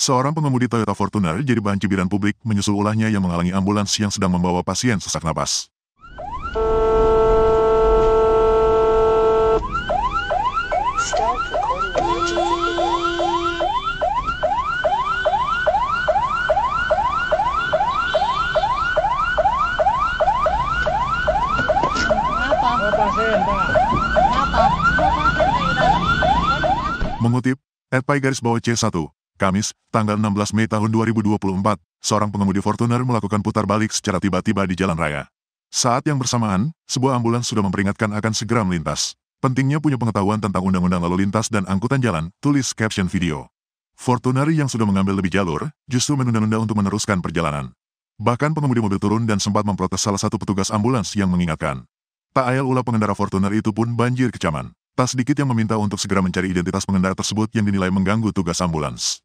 Seorang pengemudi Toyota Fortuner jadi bahan cibiran publik menyusul ulahnya yang menghalangi ambulans yang sedang membawa pasien sesak napas. Mengutip, Edpai garis bawah C1, Kamis, tanggal 16 Mei tahun 2024, seorang pengemudi Fortuner melakukan putar balik secara tiba-tiba di jalan raya. Saat yang bersamaan, sebuah ambulans sudah memperingatkan akan segera melintas. Pentingnya punya pengetahuan tentang undang-undang lalu lintas dan angkutan jalan, tulis caption video. Fortuner yang sudah mengambil lebih jalur, justru menunda-nunda untuk meneruskan perjalanan. Bahkan pengemudi mobil turun dan sempat memprotes salah satu petugas ambulans yang mengingatkan. Tak ayal ulah pengendara Fortuner itu pun banjir kecaman. Tak sedikit yang meminta untuk segera mencari identitas pengendara tersebut yang dinilai mengganggu tugas ambulans.